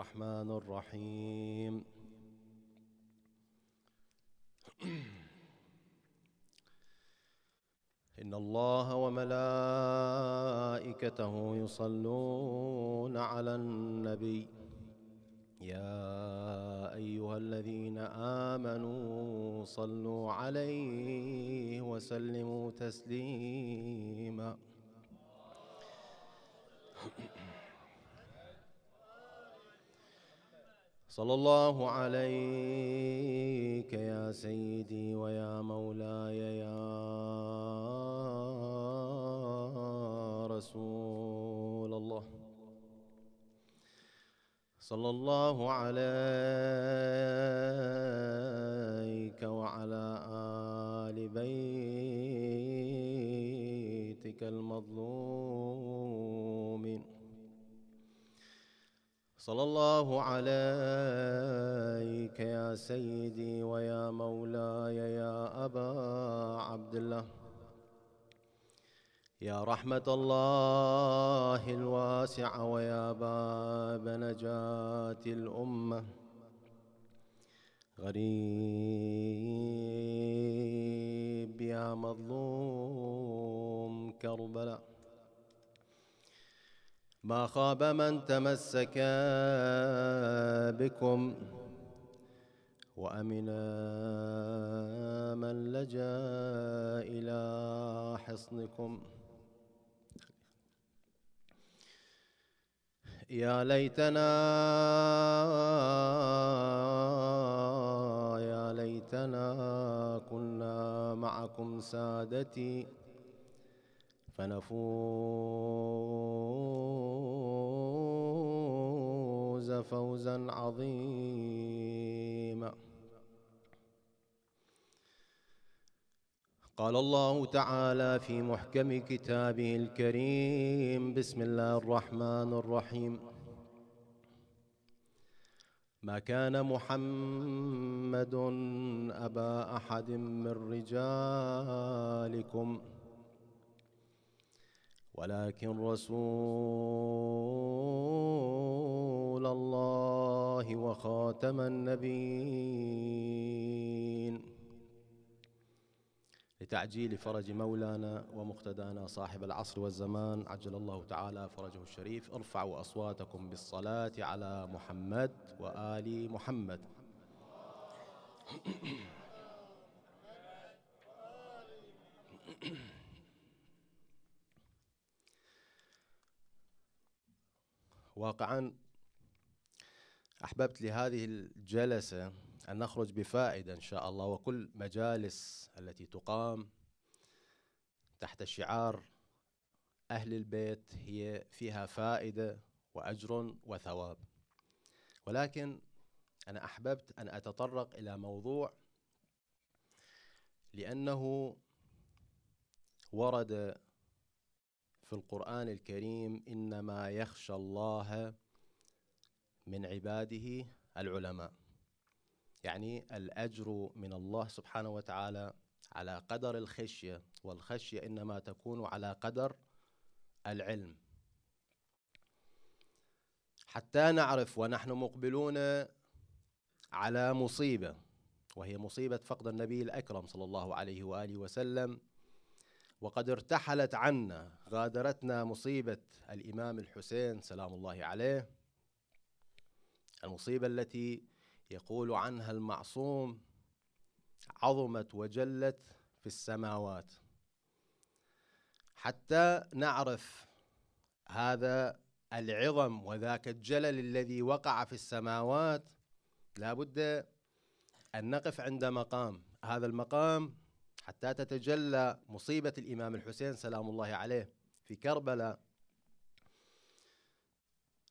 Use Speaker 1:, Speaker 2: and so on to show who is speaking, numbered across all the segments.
Speaker 1: الرحمن الرحيم ان الله وملائكته يصلون على النبي يا ايها الذين امنوا صلوا عليه وسلموا تسليما صلى الله عليك يا سيدي ويا مولاي يا رسول الله صلى الله عليك وعلى آل بيتك المظلوم صلى الله عليك يا سيدي ويا مولاي يا أبا عبد الله يا رحمة الله الواسعة ويا باب نجاة الأمة غريب يا مظلوم كربلاء ما خاب من تمسك بكم وأمنا من لجا إلى حصنكم يا ليتنا يا ليتنا كنا معكم سادتي فنفوز فوزا عظيما قال الله تعالى في محكم كتابه الكريم بسم الله الرحمن الرحيم ما كان محمد أبا أحد من رجالكم ولكن رسول الله وخاتم النبيين لتعجيل فرج مولانا ومقتدانا صاحب العصر والزمان عجل الله تعالى فرجه الشريف ارفعوا اصواتكم بالصلاه على محمد وال محمد Thank you. واقعا أحببت لهذه الجلسة أن نخرج بفائدة إن شاء الله وكل مجالس التي تقام تحت شعار أهل البيت هي فيها فائدة وأجر وثواب ولكن أنا أحببت أن أتطرق إلى موضوع لأنه ورد في القرآن الكريم إنما يخشى الله من عباده العلماء يعني الأجر من الله سبحانه وتعالى على قدر الخشية والخشية إنما تكون على قدر العلم حتى نعرف ونحن مقبلون على مصيبة وهي مصيبة فقد النبي الأكرم صلى الله عليه وآله وسلم وقد ارتحلت عنا غادرتنا مصيبة الإمام الحسين سلام الله عليه المصيبة التي يقول عنها المعصوم عظمت وجلت في السماوات حتى نعرف هذا العظم وذاك الجلل الذي وقع في السماوات لا بد أن نقف عند مقام هذا المقام حتى تتجلى مصيبة الإمام الحسين سلام الله عليه في كربلاء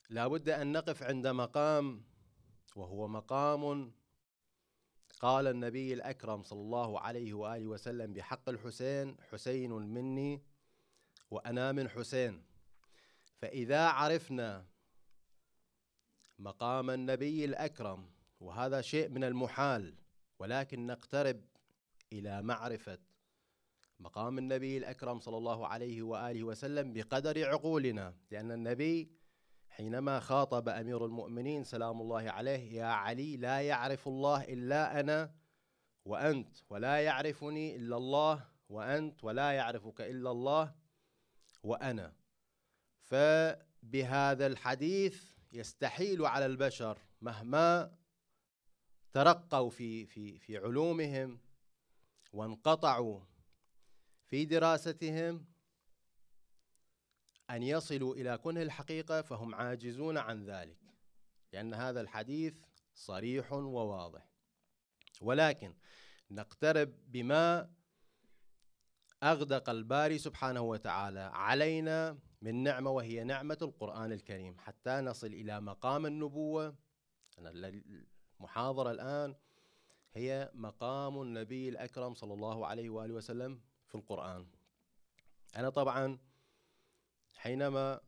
Speaker 1: لا بد أن نقف عند مقام وهو مقام قال النبي الأكرم صلى الله عليه وآله وسلم بحق الحسين حسين مني وأنا من حسين فإذا عرفنا مقام النبي الأكرم وهذا شيء من المحال ولكن نقترب إلى معرفة مقام النبي الأكرم صلى الله عليه وآله وسلم بقدر عقولنا لأن النبي حينما خاطب أمير المؤمنين سلام الله عليه يا علي لا يعرف الله إلا أنا وأنت ولا يعرفني إلا الله وأنت ولا يعرفك إلا الله وأنا فبهذا الحديث يستحيل على البشر مهما ترقوا في في في علومهم وانقطعوا في دراستهم أن يصلوا إلى كنه الحقيقة فهم عاجزون عن ذلك لأن هذا الحديث صريح وواضح ولكن نقترب بما أغدق الباري سبحانه وتعالى علينا من نعمة وهي نعمة القرآن الكريم حتى نصل إلى مقام النبوة أنا المحاضرة الآن هي مقام النبي الأكرم صلى الله عليه وآله وسلم في القرآن أنا طبعا حينما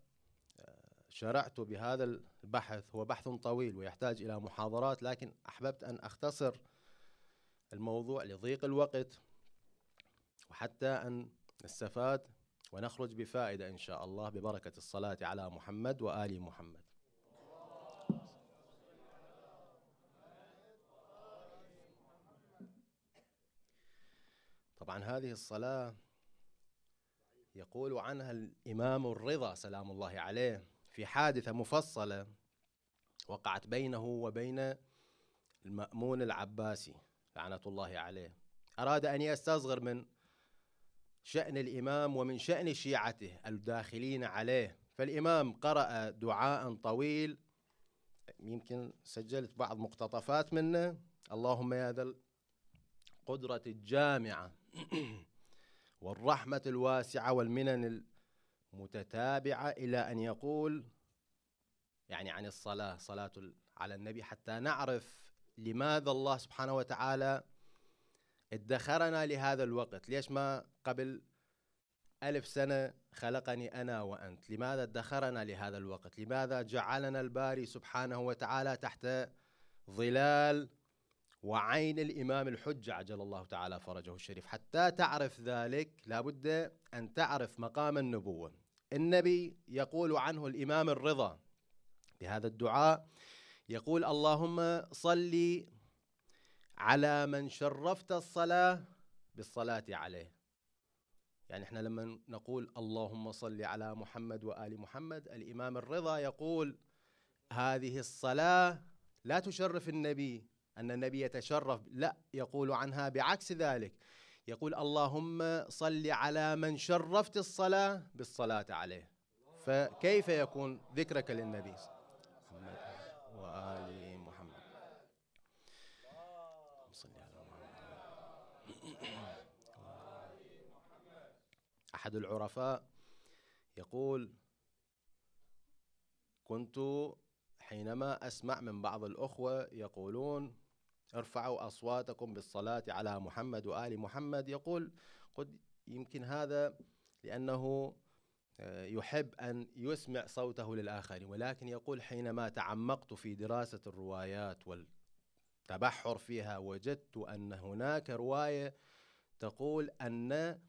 Speaker 1: آه، شرعت بهذا البحث هو بحث طويل ويحتاج إلى محاضرات لكن أحببت أن أختصر الموضوع لضيق الوقت وحتى أن نستفاد ونخرج بفائدة إن شاء الله ببركة الصلاة على محمد وآل محمد طبعا هذه الصلاة يقول عنها الإمام الرضا سلام الله عليه في حادثة مفصلة وقعت بينه وبين المأمون العباسي لعنة الله عليه أراد أن يستصغر من شأن الإمام ومن شأن شيعته الداخلين عليه فالإمام قرأ دعاء طويل يمكن سجلت بعض مقتطفات منه اللهم يا ذا القدرة الجامعة والرحمة الواسعة والمنن المتتابعة إلى أن يقول يعني عن الصلاة صلاة على النبي حتى نعرف لماذا الله سبحانه وتعالى ادخرنا لهذا الوقت ليش ما قبل ألف سنة خلقني أنا وأنت لماذا ادخرنا لهذا الوقت لماذا جعلنا الباري سبحانه وتعالى تحت ظلال وعين الإمام الحجة عجل الله تعالى فرجه الشريف حتى تعرف ذلك لابد أن تعرف مقام النبوة النبي يقول عنه الإمام الرضا بهذا الدعاء يقول اللهم صلي على من شرفت الصلاة بالصلاة عليه يعني احنا لما نقول اللهم صل على محمد وآل محمد الإمام الرضا يقول هذه الصلاة لا تشرف النبي أن النبي يتشرف لا يقول عنها بعكس ذلك يقول اللهم صل على من شرفت الصلاة بالصلاة عليه فكيف يكون ذكرك للنبي محمد وآل محمد صلي على محمد أحد العرفاء يقول كنت حينما أسمع من بعض الأخوة يقولون ارفعوا أصواتكم بالصلاة على محمد وآل محمد يقول قد يمكن هذا لأنه آه، يحب أن يسمع صوته للآخرين ولكن يقول حينما تعمقت في دراسة الروايات والتبحر فيها وجدت أن هناك رواية تقول أن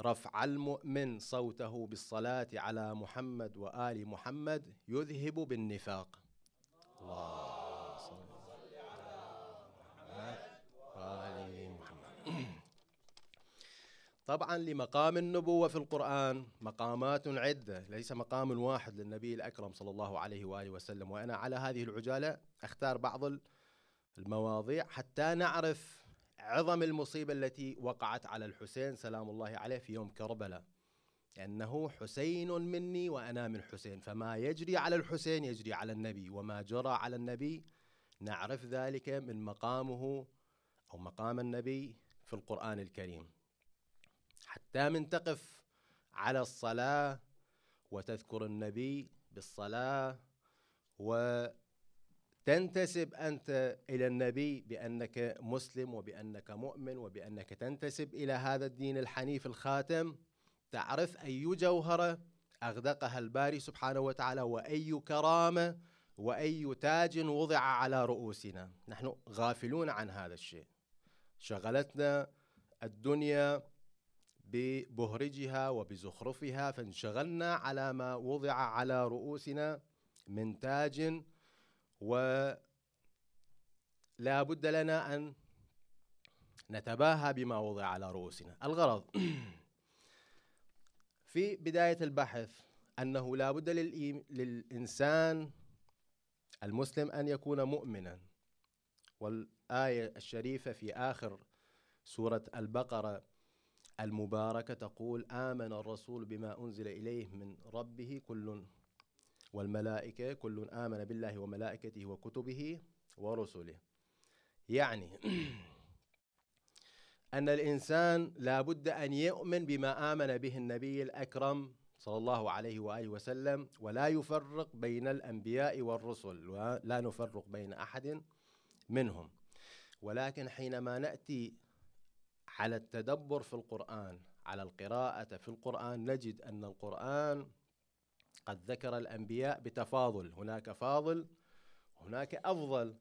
Speaker 1: رفع المؤمن صوته بالصلاة على محمد وآل محمد يذهب بالنفاق الله طبعا لمقام النبوة في القرآن مقامات عدة ليس مقام واحد للنبي الأكرم صلى الله عليه وآله وسلم وأنا على هذه العجالة أختار بعض المواضيع حتى نعرف عظم المصيبة التي وقعت على الحسين سلام الله عليه في يوم كربلاء أنه حسين مني وأنا من حسين فما يجري على الحسين يجري على النبي وما جرى على النبي نعرف ذلك من مقامه أو مقام النبي في القرآن الكريم حتى من تقف على الصلاة وتذكر النبي بالصلاة وتنتسب أنت إلى النبي بأنك مسلم وبأنك مؤمن وبأنك تنتسب إلى هذا الدين الحنيف الخاتم تعرف أي جوهرة أغدقها الباري سبحانه وتعالى وأي كرامة وأي تاج وضع على رؤوسنا نحن غافلون عن هذا الشيء شغلتنا الدنيا ببهرجها وبزخرفها فانشغلنا على ما وضع على رؤوسنا من تاج ولا بد لنا أن نتباهى بما وضع على رؤوسنا الغرض في بداية البحث أنه لا بد للإنسان المسلم أن يكون مؤمنا والآية الشريفة في آخر سورة البقرة المباركة تقول آمن الرسول بما أنزل إليه من ربه كل والملائكة كل آمن بالله وملائكته وكتبه ورسله يعني أن الإنسان لابد أن يؤمن بما آمن به النبي الأكرم صلى الله عليه وآله وسلم ولا يفرق بين الأنبياء والرسل ولا نفرق بين أحد منهم ولكن حينما نأتي على التدبر في القرآن على القراءة في القرآن نجد أن القرآن قد ذكر الأنبياء بتفاضل هناك فاضل هناك أفضل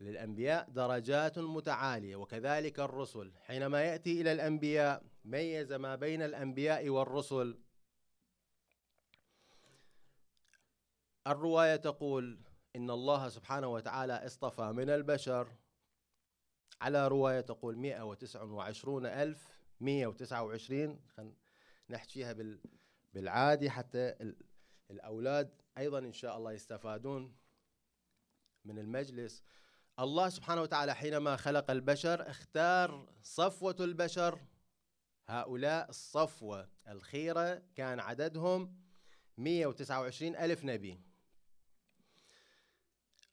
Speaker 1: للأنبياء درجات متعالية وكذلك الرسل حينما يأتي إلى الأنبياء ميز ما بين الأنبياء والرسل الرواية تقول إن الله سبحانه وتعالى اصطفى من البشر على رواية تقول 129 ألف 129 خلينا نحكيها بال بالعادي حتى الأولاد أيضا إن شاء الله يستفادون من المجلس الله سبحانه وتعالى حينما خلق البشر اختار صفوة البشر هؤلاء الصفوة الخيرة كان عددهم 129 ألف نبي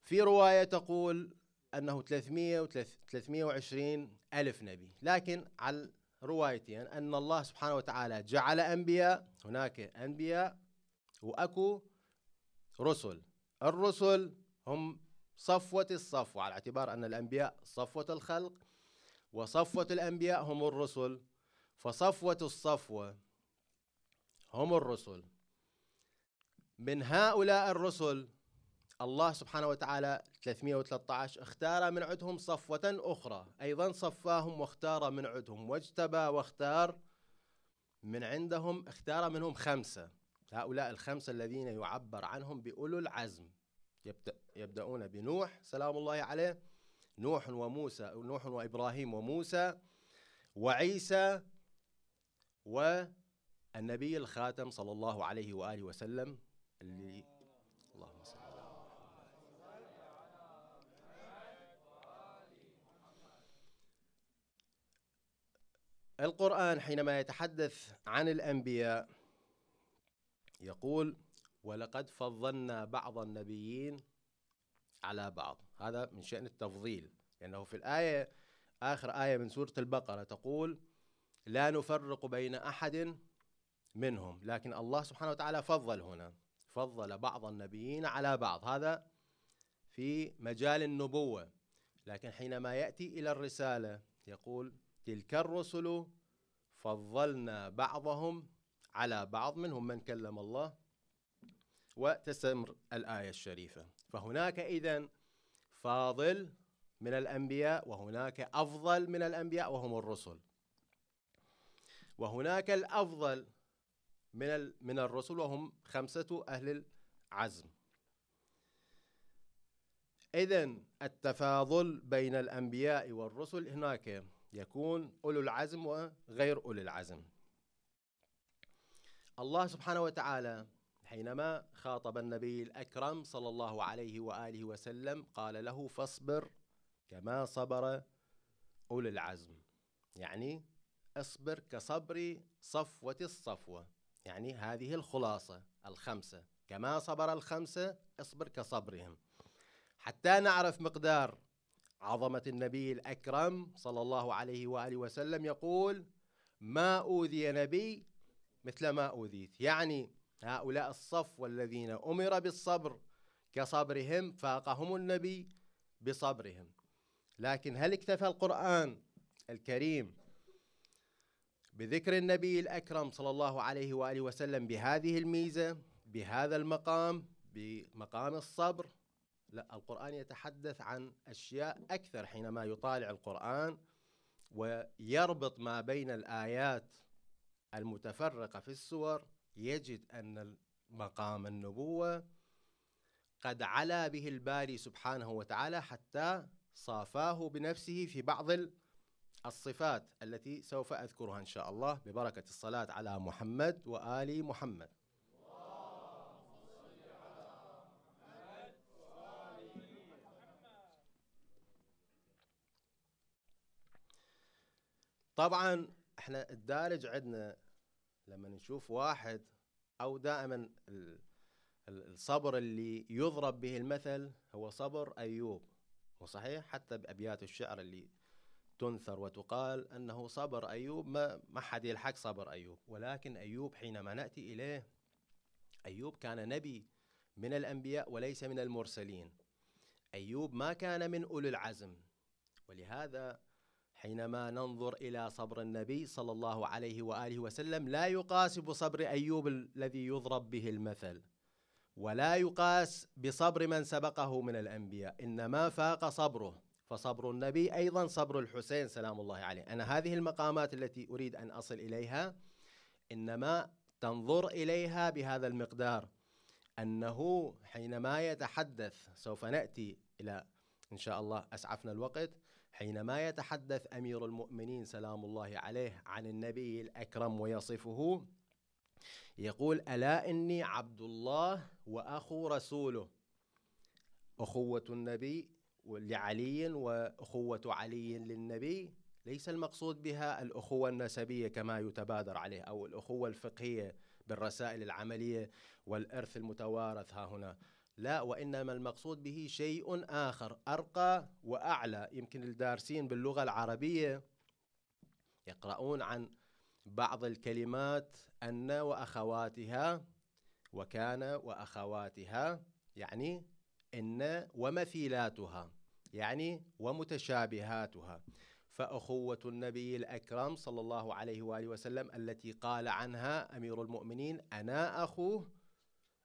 Speaker 1: في رواية تقول أنه 300 320 ألف نبي لكن على روايتي أن الله سبحانه وتعالى جعل أنبياء هناك أنبياء وأكو رسل الرسل هم صفوة الصفوة على اعتبار أن الأنبياء صفوة الخلق وصفوة الأنبياء هم الرسل فصفوة الصفوة هم الرسل من هؤلاء الرسل الله سبحانه وتعالى 313 اختار من عدهم صفوة أخرى أيضا صفاهم واختار من عدهم واجتبى واختار من عندهم اختار منهم خمسة هؤلاء الخمسة الذين يعبر عنهم بأولو العزم يبدأ يبدأون بنوح سلام الله عليه نوح وموسى نوح وإبراهيم وموسى وعيسى والنبي الخاتم صلى الله عليه وآله وسلم اللي اللهم صل القرآن حينما يتحدث عن الأنبياء يقول ولقد فضلنا بعض النبيين على بعض هذا من شأن التفضيل لأنه في الآية آخر آية من سورة البقرة تقول لا نفرق بين أحد منهم لكن الله سبحانه وتعالى فضل هنا فضل بعض النبيين على بعض هذا في مجال النبوة لكن حينما يأتي إلى الرسالة يقول تلك الرسل فضلنا بعضهم على بعض منهم من كلم الله وتستمر الآية الشريفة فهناك إذا فاضل من الأنبياء وهناك أفضل من الأنبياء وهم الرسل وهناك الأفضل من من الرسل وهم خمسة أهل العزم إذا التفاضل بين الأنبياء والرسل هناك يكون أولو العزم وغير أولو العزم الله سبحانه وتعالى حينما خاطب النبي الأكرم صلى الله عليه وآله وسلم قال له فاصبر كما صبر أولو العزم يعني اصبر كصبر صفوة الصفوة يعني هذه الخلاصة الخمسة كما صبر الخمسة اصبر كصبرهم حتى نعرف مقدار عظمة النبي الأكرم صلى الله عليه وآله وسلم يقول ما أوذي نبي مثل ما أوذيت يعني هؤلاء الصف والذين أمر بالصبر كصبرهم فاقهم النبي بصبرهم لكن هل اكتفى القرآن الكريم بذكر النبي الأكرم صلى الله عليه وآله وسلم بهذه الميزة بهذا المقام بمقام الصبر لا القرآن يتحدث عن أشياء أكثر حينما يطالع القرآن ويربط ما بين الآيات المتفرقة في السور يجد أن مقام النبوة قد علا به الباري سبحانه وتعالى حتى صافاه بنفسه في بعض الصفات التي سوف أذكرها إن شاء الله ببركة الصلاة على محمد وآل محمد طبعا احنا الدارج عندنا لما نشوف واحد او دائما الصبر اللي يضرب به المثل هو صبر ايوب وصحيح حتى بابيات الشعر اللي تنثر وتقال انه صبر ايوب ما ما حد يلحق صبر ايوب ولكن ايوب حينما ناتي اليه ايوب كان نبي من الانبياء وليس من المرسلين ايوب ما كان من اولي العزم ولهذا حينما ننظر الى صبر النبي صلى الله عليه واله وسلم لا يقاس بصبر ايوب الذي يضرب به المثل ولا يقاس بصبر من سبقه من الانبياء انما فاق صبره فصبر النبي ايضا صبر الحسين سلام الله عليه انا هذه المقامات التي اريد ان اصل اليها انما تنظر اليها بهذا المقدار انه حينما يتحدث سوف ناتي الى ان شاء الله اسعفنا الوقت حينما يتحدث امير المؤمنين سلام الله عليه عن النبي الاكرم ويصفه يقول الا اني عبد الله واخو رسوله اخوه النبي لعلي واخوه علي للنبي ليس المقصود بها الاخوه النسبيه كما يتبادر عليه او الاخوه الفقهيه بالرسائل العمليه والارث المتوارث ها هنا لا وإنما المقصود به شيء آخر أرقى وأعلى يمكن الدارسين باللغة العربية يقرؤون عن بعض الكلمات أن وأخواتها وكان وأخواتها يعني إن ومثيلاتها يعني ومتشابهاتها فأخوة النبي الأكرم صلى الله عليه وآله وسلم التي قال عنها أمير المؤمنين أنا أخوه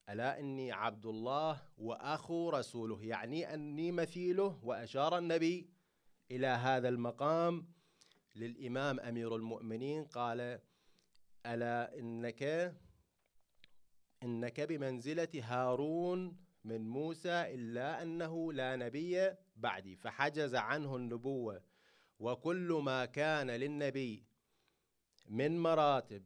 Speaker 1: ألا إني عبد الله وأخو رسوله يعني أني مثيله وأشار النبي إلى هذا المقام للإمام أمير المؤمنين قال ألا إنك إنك بمنزلة هارون من موسى إلا أنه لا نبي بعدي فحجز عنه النبوة وكل ما كان للنبي من مراتب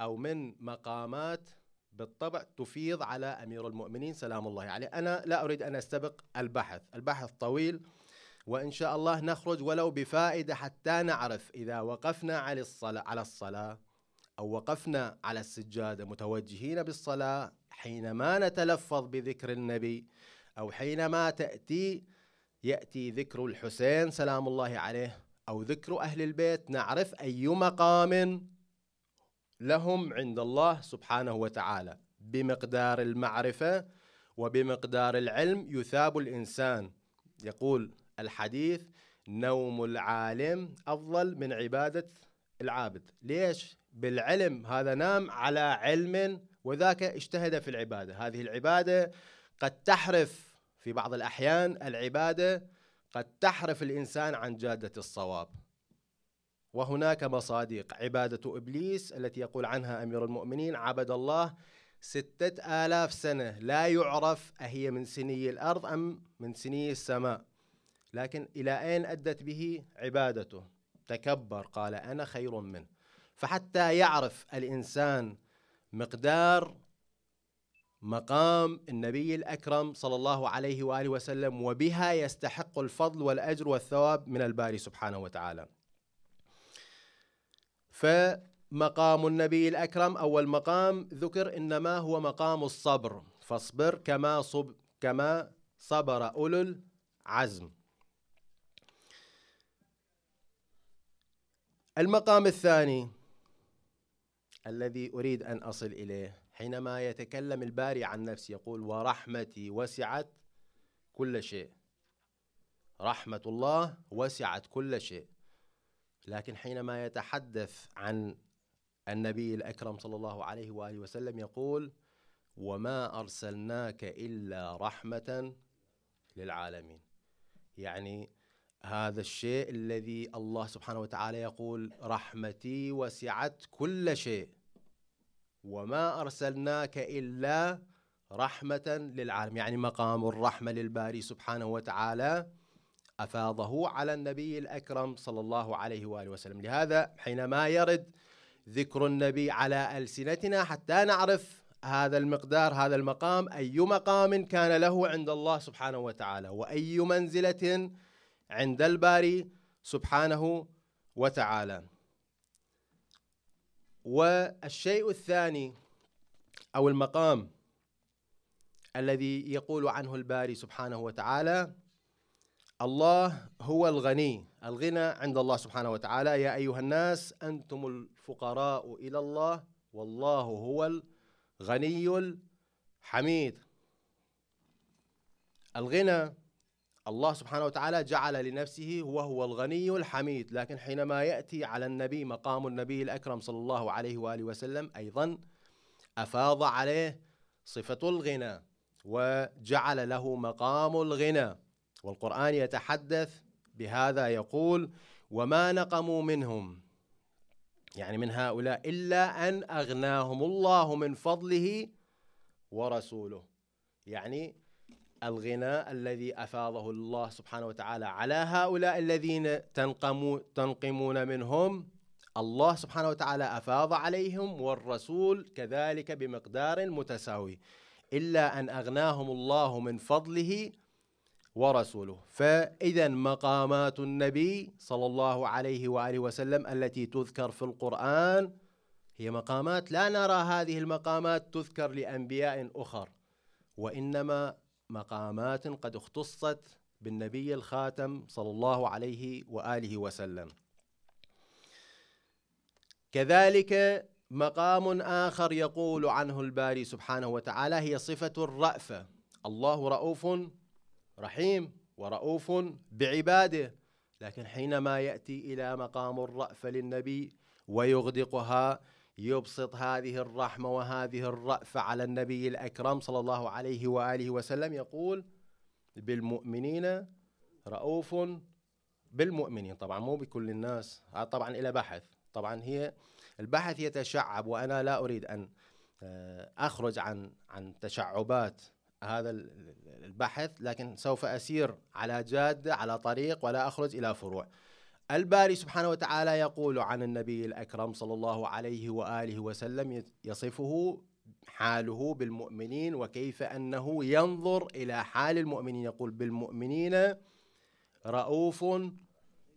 Speaker 1: أو من مقامات بالطبع تفيض على امير المؤمنين سلام الله عليه، انا لا اريد ان استبق البحث، البحث طويل وان شاء الله نخرج ولو بفائده حتى نعرف اذا وقفنا على الصلاه على الصلاه او وقفنا على السجاده متوجهين بالصلاه حينما نتلفظ بذكر النبي او حينما تاتي ياتي ذكر الحسين سلام الله عليه او ذكر اهل البيت نعرف اي مقام لهم عند الله سبحانه وتعالى بمقدار المعرفة وبمقدار العلم يثاب الإنسان يقول الحديث نوم العالم أفضل من عبادة العابد ليش؟ بالعلم هذا نام على علم وذاك اجتهد في العبادة هذه العبادة قد تحرف في بعض الأحيان العبادة قد تحرف الإنسان عن جادة الصواب وهناك مصادق عبادة إبليس التي يقول عنها أمير المؤمنين عبد الله ستة آلاف سنة لا يعرف أهي من سني الأرض أم من سني السماء لكن إلى أين أدت به عبادته تكبر قال أنا خير منه فحتى يعرف الإنسان مقدار مقام النبي الأكرم صلى الله عليه وآله وسلم وبها يستحق الفضل والأجر والثواب من الباري سبحانه وتعالى فمقام النبي الأكرم أول مقام ذكر إنما هو مقام الصبر فاصبر كما صب كما صبر أولو العزم المقام الثاني الذي أريد أن أصل إليه حينما يتكلم الباري عن نفسه يقول ورحمتي وسعت كل شيء رحمة الله وسعت كل شيء لكن حينما يتحدث عن النبي الأكرم صلى الله عليه وآله وسلم يقول وما أرسلناك إلا رحمة للعالمين يعني هذا الشيء الذي الله سبحانه وتعالى يقول رحمتي وسعت كل شيء وما أرسلناك إلا رحمة للعالم يعني مقام الرحمة للباري سبحانه وتعالى أفاضه على النبي الأكرم صلى الله عليه وآله وسلم لهذا حينما يرد ذكر النبي على ألسنتنا حتى نعرف هذا المقدار هذا المقام أي مقام كان له عند الله سبحانه وتعالى وأي منزلة عند الباري سبحانه وتعالى والشيء الثاني أو المقام الذي يقول عنه الباري سبحانه وتعالى الله هو الغني الغنى عند الله سبحانه وتعالى يا أيها الناس أنتم الفقراء إلى الله والله هو الغني الحميد الغنى الله سبحانه وتعالى جعل لنفسه وهو الغني الحميد لكن حينما يأتي على النبي مقام النبي الأكرم صلى الله عليه وآله وسلم أيضا أفاض عليه صفة الغنى وجعل له مقام الغنى والقرآن يتحدث بهذا يقول وما نقموا منهم يعني من هؤلاء إلا أن أغناهم الله من فضله ورسوله يعني الغنى الذي أفاضه الله سبحانه وتعالى على هؤلاء الذين تنقموا تنقمون منهم الله سبحانه وتعالى أفاض عليهم والرسول كذلك بمقدار متساوي إلا أن أغناهم الله من فضله ورسوله فإذا مقامات النبي صلى الله عليه وآله وسلم التي تذكر في القرآن هي مقامات لا نرى هذه المقامات تذكر لأنبياء أخر وإنما مقامات قد اختصت بالنبي الخاتم صلى الله عليه وآله وسلم كذلك مقام آخر يقول عنه الباري سبحانه وتعالى هي صفة الرأفة الله رؤوف رحيم ورؤوف بعباده لكن حينما يأتي إلى مقام الرأفة للنبي ويغدقها يبسط هذه الرحمة وهذه الرأفة على النبي الأكرم صلى الله عليه وآله وسلم يقول بالمؤمنين رؤوف بالمؤمنين طبعا مو بكل الناس هذا آه، طبعا إلى بحث طبعا هي البحث يتشعب وأنا لا أريد أن آه، أخرج عن عن تشعبات هذا البحث لكن سوف أسير على جادة على طريق ولا أخرج إلى فروع الباري سبحانه وتعالى يقول عن النبي الأكرم صلى الله عليه وآله وسلم يصفه حاله بالمؤمنين وكيف أنه ينظر إلى حال المؤمنين يقول بالمؤمنين رؤوف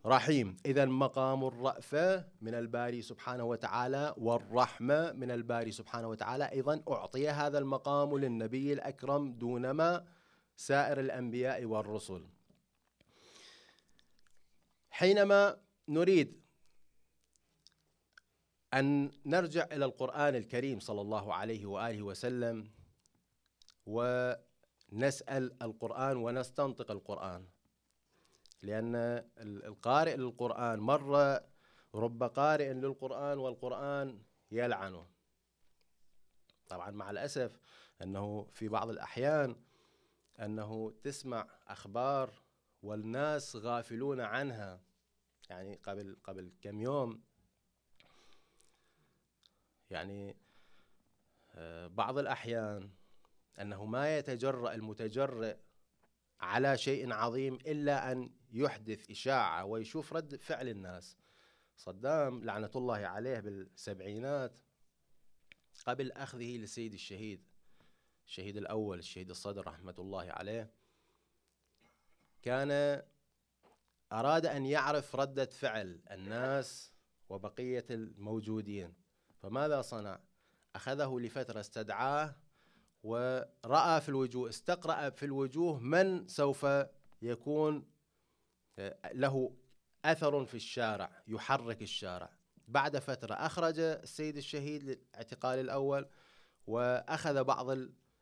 Speaker 1: رحيم إذا مقام الرأفة من الباري سبحانه وتعالى والرحمة من الباري سبحانه وتعالى أيضا أعطي هذا المقام للنبي الأكرم دونما سائر الأنبياء والرسل حينما نريد أن نرجع إلى القرآن الكريم صلى الله عليه وآله وسلم ونسأل القرآن ونستنطق القرآن لأن القارئ للقرآن مرة رب قارئ للقرآن والقرآن يلعنه طبعا مع الأسف أنه في بعض الأحيان أنه تسمع أخبار والناس غافلون عنها يعني قبل قبل كم يوم يعني آه، بعض الأحيان أنه ما يتجرأ المتجرئ على شيء عظيم إلا أن يحدث إشاعة ويشوف رد فعل الناس صدام لعنة الله عليه بالسبعينات قبل أخذه لسيد الشهيد الشهيد الأول الشهيد الصدر رحمة الله عليه كان أراد أن يعرف ردة فعل الناس وبقية الموجودين فماذا صنع؟ أخذه لفترة استدعاه ورأى في الوجوه استقرأ في الوجوه من سوف يكون آه، له أثر في الشارع يحرك الشارع بعد فترة أخرج السيد الشهيد للاعتقال الأول وأخذ بعض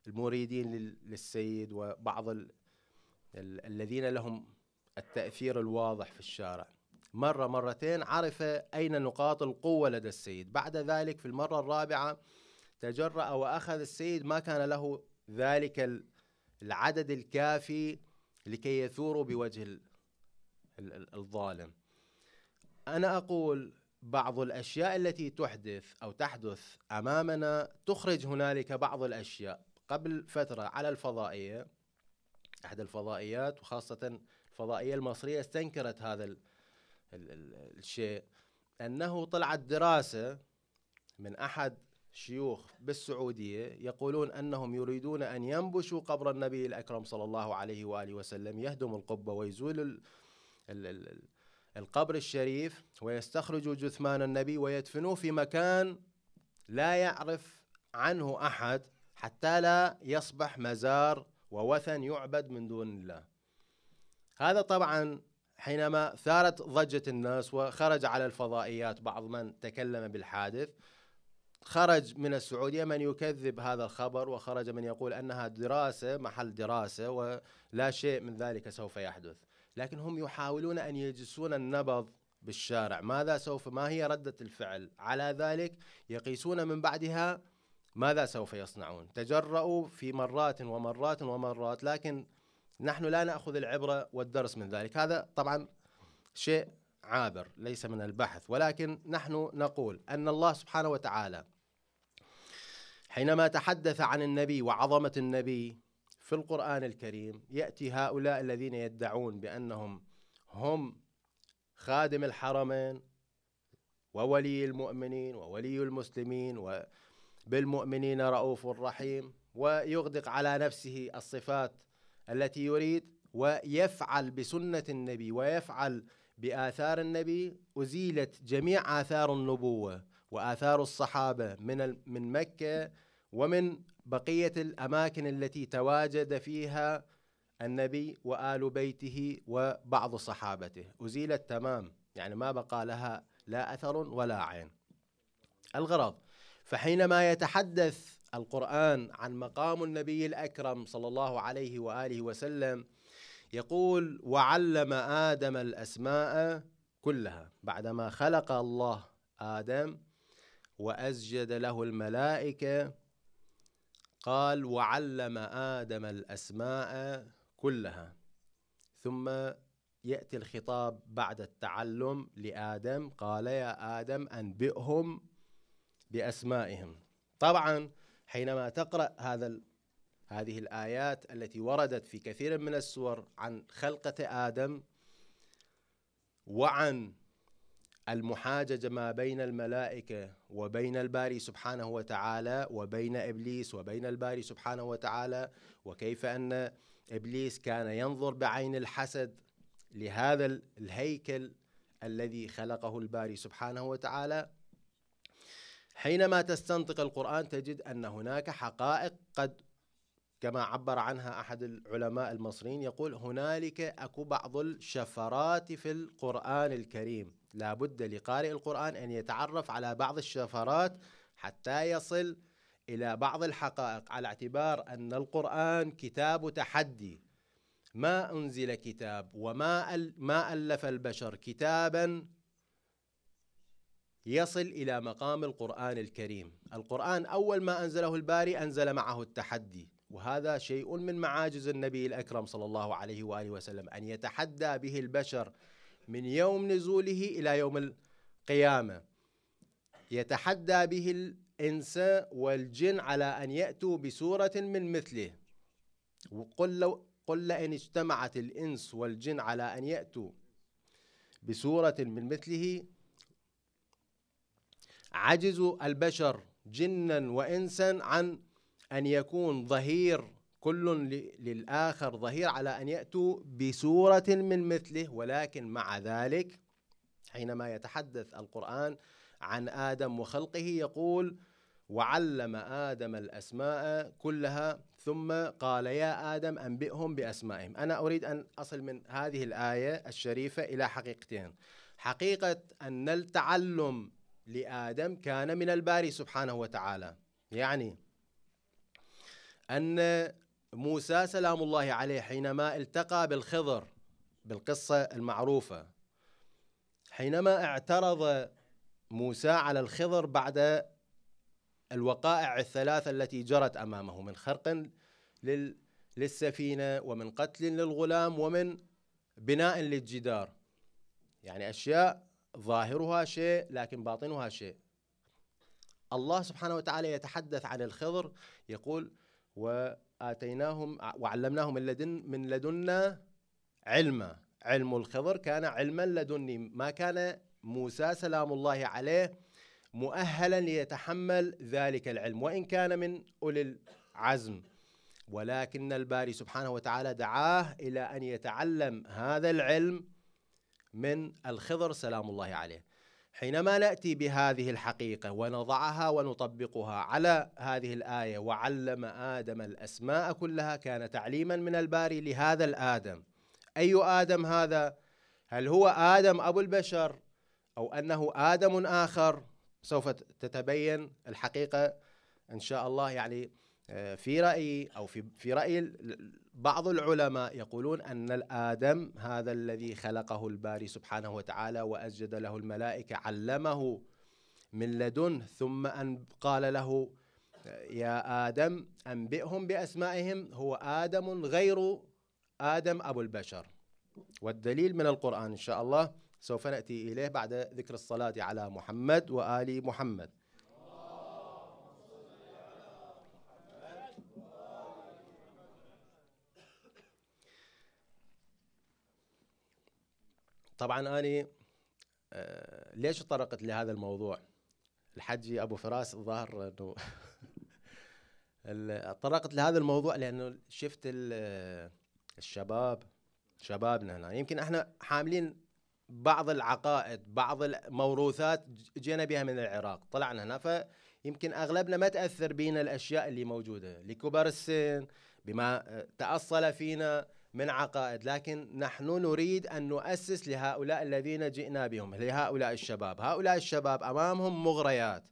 Speaker 1: المريدين للسيد وبعض ال... ال... الذين لهم التأثير الواضح في الشارع مرة مرتين عرف أين نقاط القوة لدى السيد بعد ذلك في المرة الرابعة تجرأ وأخذ السيد ما كان له ذلك العدد الكافي لكي يثوروا بوجه الظالم انا اقول بعض الاشياء التي تحدث او تحدث امامنا تخرج هنالك بعض الاشياء قبل فتره على الفضائيه احدى الفضائيات وخاصه الفضائيه المصريه استنكرت هذا الـ الـ الـ الشيء انه طلعت دراسه من احد شيوخ بالسعوديه يقولون انهم يريدون ان ينبشوا قبر النبي الاكرم صلى الله عليه واله وسلم يهدم القبه ويزول القبر الشريف ويستخرجوا جثمان النبي ويدفنوه في مكان لا يعرف عنه احد حتى لا يصبح مزار ووثن يعبد من دون الله. هذا طبعا حينما ثارت ضجه الناس وخرج على الفضائيات بعض من تكلم بالحادث خرج من السعوديه من يكذب هذا الخبر وخرج من يقول انها دراسه محل دراسه ولا شيء من ذلك سوف يحدث. لكن هم يحاولون أن يجسون النبض بالشارع ماذا سوف ما هي ردة الفعل على ذلك يقيسون من بعدها ماذا سوف يصنعون تجرؤوا في مرات ومرات ومرات لكن نحن لا نأخذ العبرة والدرس من ذلك هذا طبعا شيء عابر ليس من البحث ولكن نحن نقول أن الله سبحانه وتعالى حينما تحدث عن النبي وعظمة النبي في القرآن الكريم يأتي هؤلاء الذين يدعون بأنهم هم خادم الحرمين وولي المؤمنين وولي المسلمين وبالمؤمنين رؤوف رحيم ويغدق على نفسه الصفات التي يريد ويفعل بسنة النبي ويفعل بآثار النبي أزيلت جميع آثار النبوة وآثار الصحابة من من مكة ومن بقيه الاماكن التي تواجد فيها النبي وال بيته وبعض صحابته ازيلت تمام يعني ما بقى لها لا اثر ولا عين الغرض فحينما يتحدث القران عن مقام النبي الاكرم صلى الله عليه واله وسلم يقول وعلم ادم الاسماء كلها بعدما خلق الله ادم واسجد له الملائكه قال وعلم ادم الاسماء كلها ثم ياتي الخطاب بعد التعلم لادم قال يا ادم انبئهم باسمائهم طبعا حينما تقرا هذا هذه الايات التي وردت في كثير من السور عن خلقه ادم وعن المحاججة ما بين الملائكة وبين الباري سبحانه وتعالى وبين إبليس وبين الباري سبحانه وتعالى وكيف أن إبليس كان ينظر بعين الحسد لهذا الهيكل الذي خلقه الباري سبحانه وتعالى حينما تستنطق القرآن تجد أن هناك حقائق قد كما عبر عنها أحد العلماء المصريين يقول هنالك أكو بعض الشفرات في القرآن الكريم لابد لقارئ القرآن أن يتعرف على بعض الشفرات حتى يصل إلى بعض الحقائق على اعتبار أن القرآن كتاب تحدي ما أنزل كتاب وما ما ألف البشر كتابا يصل إلى مقام القرآن الكريم القرآن أول ما أنزله الباري أنزل معه التحدي وهذا شيء من معاجز النبي الأكرم صلى الله عليه وآله وسلم أن يتحدى به البشر من يوم نزوله إلى يوم القيامة يتحدى به الإنس والجن على أن يأتوا بسورة من مثله وقل لو قل لئن اجتمعت الإنس والجن على أن يأتوا بسورة من مثله عجز البشر جنا وإنسا عن أن يكون ظهير كل للآخر ظهير على أن يأتوا بسورة من مثله ولكن مع ذلك حينما يتحدث القرآن عن آدم وخلقه يقول وعلم آدم الأسماء كلها ثم قال يا آدم أنبئهم بأسمائهم أنا أريد أن أصل من هذه الآية الشريفة إلى حقيقتين حقيقة أن التعلم لآدم كان من الباري سبحانه وتعالى يعني أن موسى سلام الله عليه حينما التقى بالخضر بالقصة المعروفة حينما اعترض موسى على الخضر بعد الوقائع الثلاثة التي جرت أمامه من خرق للسفينة ومن قتل للغلام ومن بناء للجدار يعني أشياء ظاهرها شيء لكن باطنها شيء الله سبحانه وتعالى يتحدث عن الخضر يقول و آتيناهم وعلمناهم لدن من لدنا علما علم الخضر كان علما لدني ما كان موسى سلام الله عليه مؤهلا ليتحمل ذلك العلم وإن كان من أولي العزم ولكن الباري سبحانه وتعالى دعاه إلى أن يتعلم هذا العلم من الخضر سلام الله عليه حينما ناتي بهذه الحقيقه ونضعها ونطبقها على هذه الايه وعلم ادم الاسماء كلها كان تعليما من الباري لهذا الادم اي ادم هذا هل هو ادم ابو البشر او انه ادم اخر سوف تتبين الحقيقه ان شاء الله يعني آه، في رأيي أو في في رأي بعض العلماء يقولون أن الآدم هذا الذي خلقه الباري سبحانه وتعالى وأسجد له الملائكة علمه من لدنه ثم أن قال له آه، يا آدم أنبئهم بأسمائهم هو آدم غير آدم أبو البشر والدليل من القرآن إن شاء الله سوف نأتي إليه بعد ذكر الصلاة على محمد وآل محمد طبعا أنا آه، ليش طرقت لهذا الموضوع الحجي أبو فراس الظاهر أنه طرقت لهذا الموضوع لأنه شفت الشباب شبابنا هنا يمكن احنا حاملين بعض العقائد بعض الموروثات جينا بها من العراق طلعنا هنا فيمكن اغلبنا ما تاثر بينا الاشياء اللي موجوده لكبر السن بما آه، تاصل فينا من عقائد لكن نحن نريد أن نؤسس لهؤلاء الذين جئنا بهم لهؤلاء الشباب هؤلاء الشباب أمامهم مغريات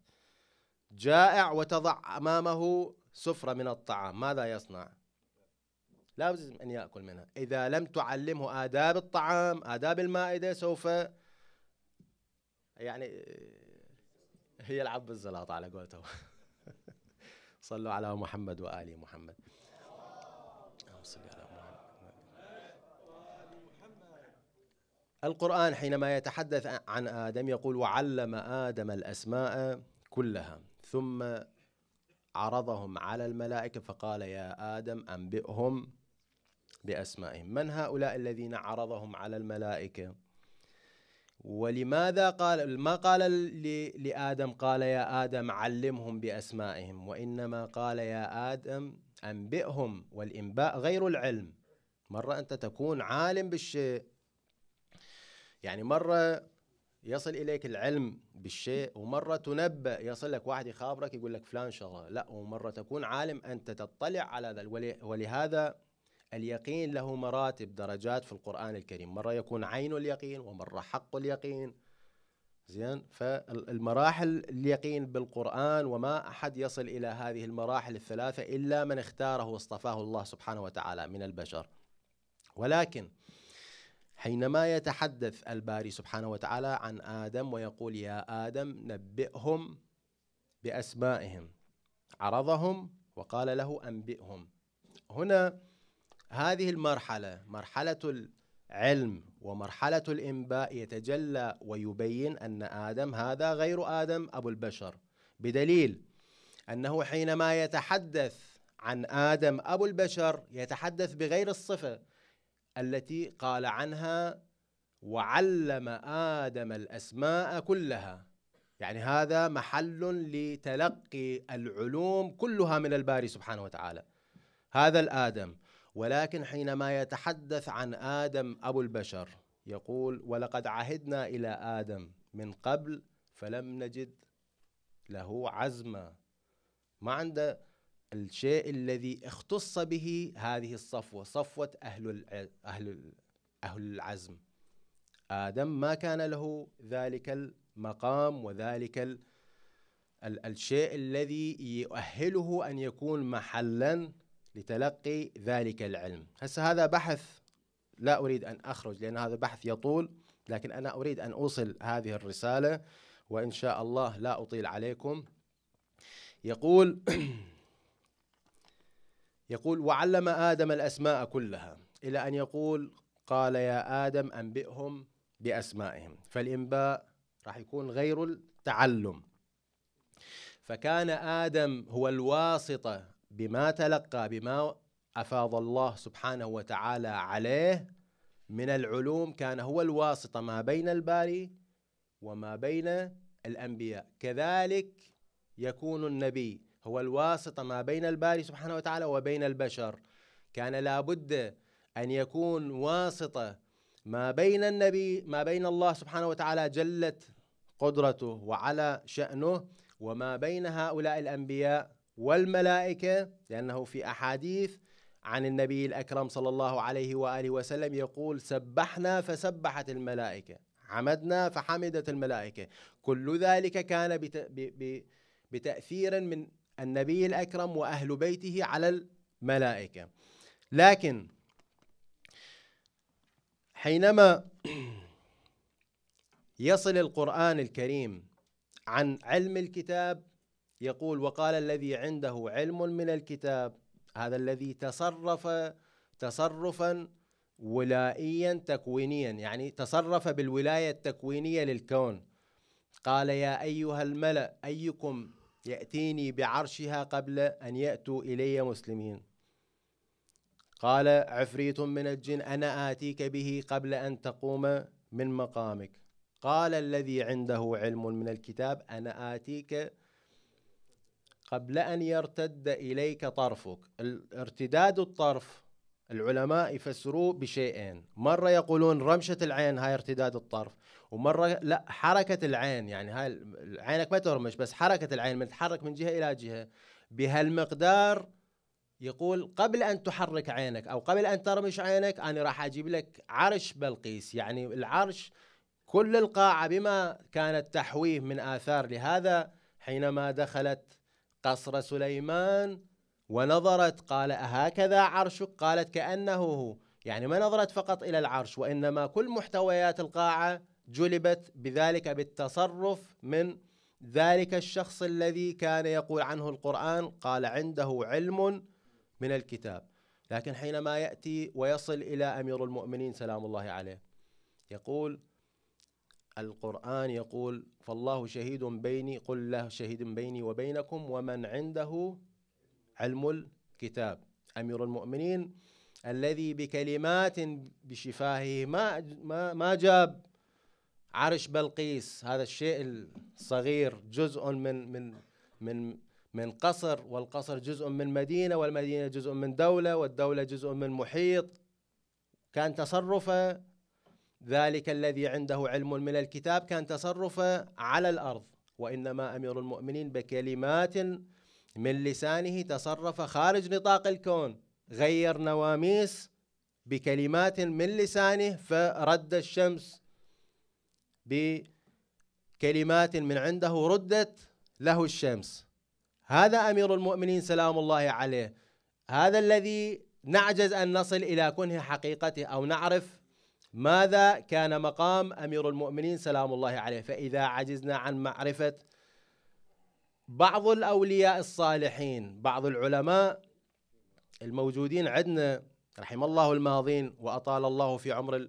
Speaker 1: جائع وتضع أمامه سفرة من الطعام ماذا يصنع لا أن يأكل منها إذا لم تعلمه آداب الطعام آداب المائدة سوف يعني آه، هي العب الزلاط على قولته صلوا على محمد وآل محمد اللهم صل على القرآن حينما يتحدث عن آدم يقول وعلم آدم الأسماء كلها ثم عرضهم على الملائكة فقال يا آدم أنبئهم بأسمائهم من هؤلاء الذين عرضهم على الملائكة ولماذا قال ما قال لآدم قال يا آدم علمهم بأسمائهم وإنما قال يا آدم أنبئهم والإنباء غير العلم مرة أنت تكون عالم بالشيء يعني مرة يصل إليك العلم بالشيء ومرة تنبأ يصل لك واحد يخابرك يقول لك فلان شغله لا ومرة تكون عالم أنت تطلع على ذلك ولهذا اليقين له مراتب درجات في القرآن الكريم مرة يكون عين اليقين ومرة حق اليقين زين فالمراحل اليقين بالقرآن وما أحد يصل إلى هذه المراحل الثلاثة إلا من اختاره واصطفاه الله سبحانه وتعالى من البشر ولكن حينما يتحدث الباري سبحانه وتعالى عن آدم ويقول يا آدم نبئهم بأسمائهم عرضهم وقال له أنبئهم هنا هذه المرحلة مرحلة العلم ومرحلة الإنباء يتجلى ويبين أن آدم هذا غير آدم أبو البشر بدليل أنه حينما يتحدث عن آدم أبو البشر يتحدث بغير الصفة التي قال عنها وعلم آدم الأسماء كلها يعني هذا محل لتلقي العلوم كلها من الباري سبحانه وتعالى هذا الآدم ولكن حينما يتحدث عن آدم أبو البشر يقول ولقد عهدنا إلى آدم من قبل فلم نجد له عزما ما عنده الشيء الذي اختص به هذه الصفوة صفوة أهل أهل أهل العزم آدم ما كان له ذلك المقام وذلك ال ال الشيء الذي يؤهله أن يكون محلا لتلقي ذلك العلم هسه هذا بحث لا أريد أن أخرج لأن هذا بحث يطول لكن أنا أريد أن أوصل هذه الرسالة وإن شاء الله لا أطيل عليكم يقول يقول وعلم آدم الأسماء كلها إلى أن يقول قال يا آدم أنبئهم بأسمائهم فالإنباء راح يكون غير التعلم فكان آدم هو الواسطة بما تلقى بما أفاض الله سبحانه وتعالى عليه من العلوم كان هو الواسطة ما بين الباري وما بين الأنبياء كذلك يكون النبي هو الواسطة ما بين الباري سبحانه وتعالى وبين البشر كان لابد أن يكون واسطة ما بين النبي ما بين الله سبحانه وتعالى جلت قدرته وعلى شأنه وما بين هؤلاء الأنبياء والملائكة لأنه في أحاديث عن النبي الأكرم صلى الله عليه وآله وسلم يقول سبحنا فسبحت الملائكة حمدنا فحمدت الملائكة كل ذلك كان بتأثير من النبي الأكرم وأهل بيته على الملائكة لكن حينما يصل القرآن الكريم عن علم الكتاب يقول وقال الذي عنده علم من الكتاب هذا الذي تصرف تصرفا ولائيا تكوينيا يعني تصرف بالولاية التكوينية للكون قال يا أيها الملأ أيكم يأتيني بعرشها قبل أن يأتوا إلي مسلمين قال عفريت من الجن أنا آتيك به قبل أن تقوم من مقامك قال الذي عنده علم من الكتاب أنا آتيك قبل أن يرتد إليك طرفك ارتداد الطرف العلماء يفسروه بشيئين مرة يقولون رمشة العين هاي ارتداد الطرف ومره لا حركه العين يعني هاي عينك ما ترمش بس حركه العين من تحرك من جهه الى جهه بهالمقدار يقول قبل ان تحرك عينك او قبل ان ترمش عينك انا راح اجيب لك عرش بلقيس يعني العرش كل القاعه بما كانت تحويه من اثار لهذا حينما دخلت قصر سليمان ونظرت قال اهكذا عرشك قالت كانه هو يعني ما نظرت فقط الى العرش وانما كل محتويات القاعه جلبت بذلك بالتصرف من ذلك الشخص الذي كان يقول عنه القرآن قال عنده علم من الكتاب لكن حينما يأتي ويصل إلى أمير المؤمنين سلام الله عليه يقول القرآن يقول فالله شهيد بيني قل الله شهيد بيني وبينكم ومن عنده علم الكتاب أمير المؤمنين الذي بكلمات بشفاهه ما ما ما جاب عرش بلقيس هذا الشيء الصغير جزء من من من من قصر والقصر جزء من مدينه والمدينه جزء من دوله والدوله جزء من محيط كان تصرفه ذلك الذي عنده علم من الكتاب كان تصرفه على الارض وانما امير المؤمنين بكلمات من لسانه تصرف خارج نطاق الكون غير نواميس بكلمات من لسانه فرد الشمس بكلمات من عنده ردت له الشمس هذا امير المؤمنين سلام الله عليه هذا الذي نعجز ان نصل الى كنه حقيقته او نعرف ماذا كان مقام امير المؤمنين سلام الله عليه فاذا عجزنا عن معرفه بعض الاولياء الصالحين بعض العلماء الموجودين عندنا رحم الله الماضين واطال الله في عمر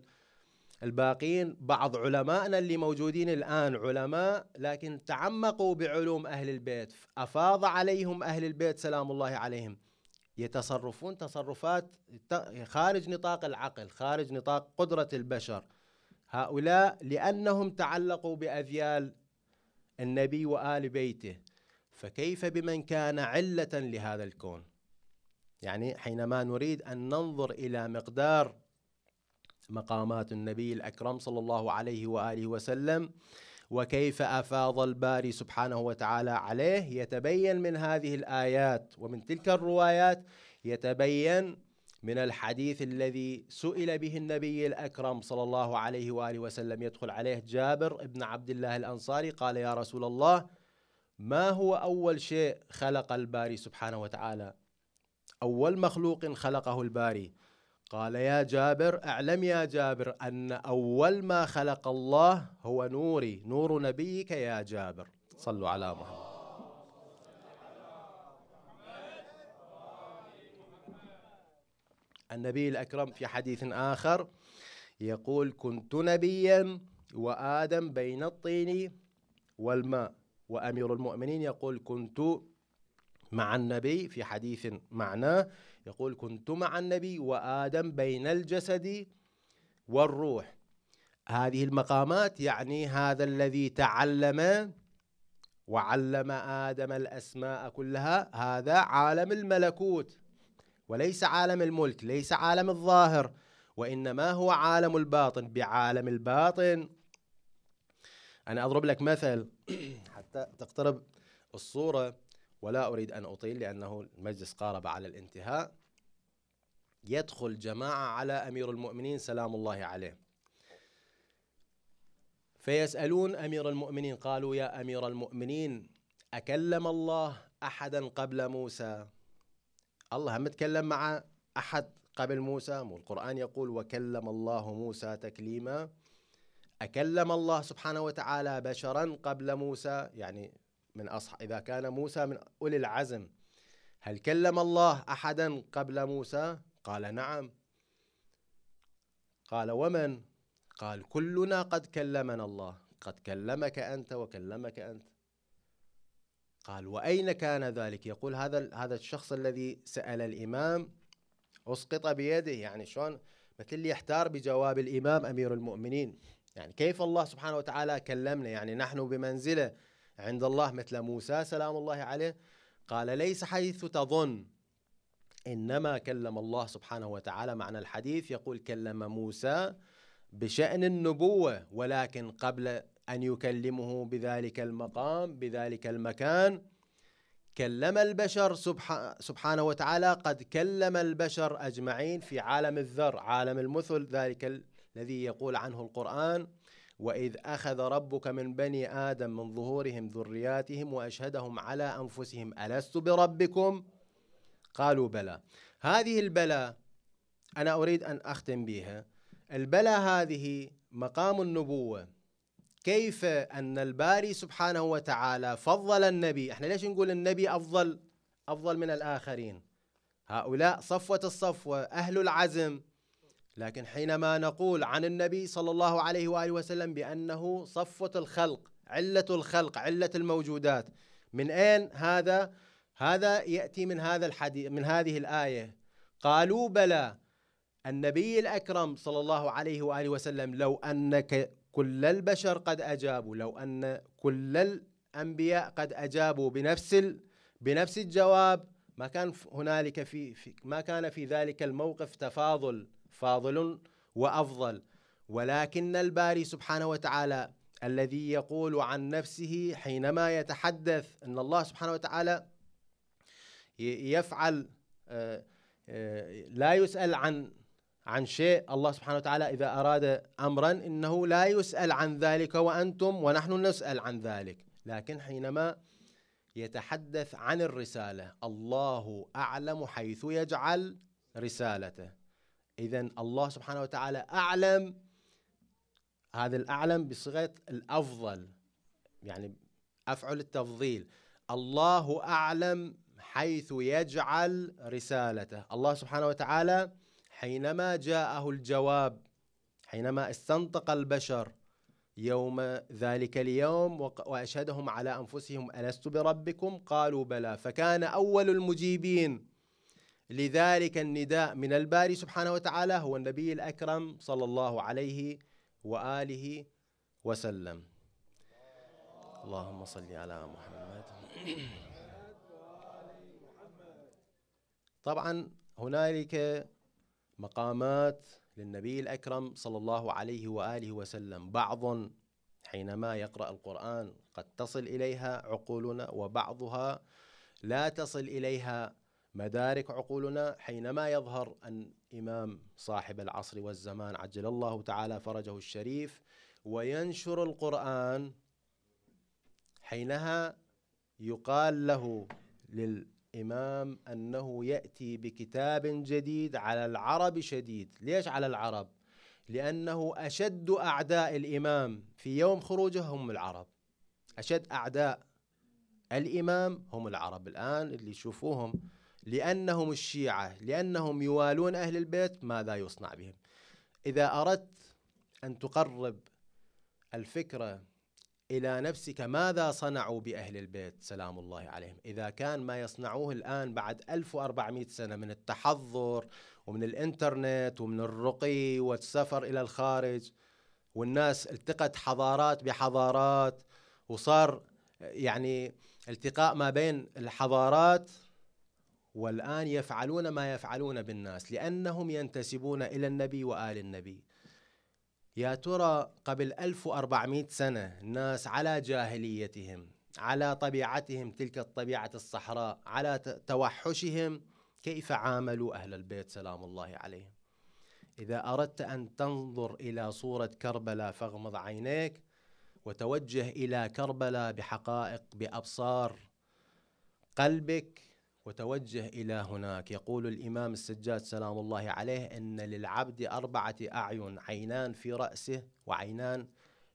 Speaker 1: الباقين بعض علمائنا اللي موجودين الآن علماء لكن تعمقوا بعلوم أهل البيت أفاض عليهم أهل البيت سلام الله عليهم يتصرفون تصرفات خارج نطاق العقل خارج نطاق قدرة البشر هؤلاء لأنهم تعلقوا بأذيال النبي وآل بيته فكيف بمن كان علة لهذا الكون يعني حينما نريد أن ننظر إلى مقدار مقامات النبي الأكرم صلى الله عليه وآله وسلم وكيف أفاض الباري سبحانه وتعالى عليه يتبين من هذه الآيات ومن تلك الروايات يتبين من الحديث الذي سئل به النبي الأكرم صلى الله عليه وآله وسلم يدخل عليه جابر بن عبد الله الأنصاري قال يا رسول الله ما هو أول شيء خلق الباري سبحانه وتعالى أول مخلوق خلقه الباري قال يا جابر اعلم يا جابر ان اول ما خلق الله هو نوري نور نبيك يا جابر صلوا على محمد النبي الاكرم في حديث اخر يقول كنت نبيا وادم بين الطين والماء وامير المؤمنين يقول كنت مع النبي في حديث معناه يقول كنت مع النبي وآدم بين الجسد والروح هذه المقامات يعني هذا الذي تعلم وعلم آدم الأسماء كلها هذا عالم الملكوت وليس عالم الملك ليس عالم الظاهر وإنما هو عالم الباطن بعالم الباطن أنا أضرب لك مثل حتى تقترب الصورة ولا أريد أن أطيل لأنه المجلس قارب على الانتهاء يدخل جماعة على أمير المؤمنين سلام الله عليه فيسألون أمير المؤمنين قالوا يا أمير المؤمنين أكلم الله أحدا قبل موسى الله هم تكلم مع أحد قبل موسى والقرآن يقول وكلم الله موسى تكليما أكلم الله سبحانه وتعالى بشرا قبل موسى يعني من أصح... إذا كان موسى من أولي العزم هل كلم الله أحدا قبل موسى قال نعم قال ومن قال كلنا قد كلمنا الله قد كلمك أنت وكلمك أنت قال وأين كان ذلك يقول هذا هذا الشخص الذي سأل الإمام أسقط بيده يعني شلون مثل اللي يحتار بجواب الإمام أمير المؤمنين يعني كيف الله سبحانه وتعالى كلمنا يعني نحن بمنزله عند الله مثل موسى سلام الله عليه قال ليس حيث تظن انما كلم الله سبحانه وتعالى معنى الحديث يقول كلم موسى بشان النبوه ولكن قبل ان يكلمه بذلك المقام بذلك المكان كلم البشر سبحانه وتعالى قد كلم البشر اجمعين في عالم الذر عالم المثل ذلك الذي يقول عنه القران واذ اخذ ربك من بني ادم من ظهورهم ذرياتهم واشهدهم على انفسهم الست بربكم قالوا بلى هذه البلاء انا اريد ان اختم بها البلاء هذه مقام النبوه كيف ان الباري سبحانه وتعالى فضل النبي احنا ليش نقول النبي افضل افضل من الاخرين هؤلاء صفوه الصفوه اهل العزم لكن حينما نقول عن النبي صلى الله عليه واله وسلم بانه صفوه الخلق، عله الخلق، عله الموجودات، من اين هذا؟ هذا ياتي من هذا الحديث من هذه الايه. قالوا بلى النبي الاكرم صلى الله عليه واله وسلم لو انك كل البشر قد اجابوا، لو ان كل الانبياء قد اجابوا بنفس ال بنفس الجواب ما كان هنالك في, في ما كان في ذلك الموقف تفاضل فاضل وافضل ولكن الباري سبحانه وتعالى الذي يقول عن نفسه حينما يتحدث ان الله سبحانه وتعالى يفعل آه، آه، لا يسال عن عن شيء الله سبحانه وتعالى اذا اراد امرا انه لا يسال عن ذلك وانتم ونحن نسال عن ذلك لكن حينما يتحدث عن الرساله الله اعلم حيث يجعل رسالته اذا الله سبحانه وتعالى اعلم هذا الاعلم بصيغه الافضل يعني افعل التفضيل الله اعلم حيث يجعل رسالته الله سبحانه وتعالى حينما جاءه الجواب حينما استنطق البشر يوم ذلك اليوم واشهدهم على انفسهم الست بربكم قالوا بلى فكان اول المجيبين لذلك النداء من الباري سبحانه وتعالى هو النبي الأكرم صلى الله عليه وآله وسلم اللهم صل على محمد طبعا هنالك مقامات للنبي الأكرم صلى الله عليه وآله وسلم بعض حينما يقرأ القرآن قد تصل إليها عقولنا وبعضها لا تصل إليها مدارك عقولنا حينما يظهر أن إمام صاحب العصر والزمان عجل الله تعالى فرجه الشريف وينشر القرآن حينها يقال له للإمام أنه يأتي بكتاب جديد على العرب شديد ليش على العرب؟ لأنه أشد أعداء الإمام في يوم خروجه هم العرب أشد أعداء الإمام هم العرب الآن اللي يشوفوهم لأنهم الشيعة لأنهم يوالون أهل البيت ماذا يصنع بهم إذا أردت أن تقرب الفكرة إلى نفسك ماذا صنعوا بأهل البيت سلام الله عليهم إذا كان ما يصنعوه الآن بعد 1400 سنة من التحضر ومن الإنترنت ومن الرقي والسفر إلى الخارج والناس التقت حضارات بحضارات وصار يعني التقاء ما بين الحضارات والآن يفعلون ما يفعلون بالناس لأنهم ينتسبون إلى النبي وآل النبي يا ترى قبل 1400 سنة الناس على جاهليتهم على طبيعتهم تلك الطبيعة الصحراء على توحشهم كيف عاملوا أهل البيت سلام الله عليهم إذا أردت أن تنظر إلى صورة كربلاء فاغمض عينيك وتوجه إلى كربلاء بحقائق بأبصار قلبك وتوجه إلى هناك يقول الإمام السجاد سلام الله عليه أن للعبد أربعة أعين عينان في رأسه وعينان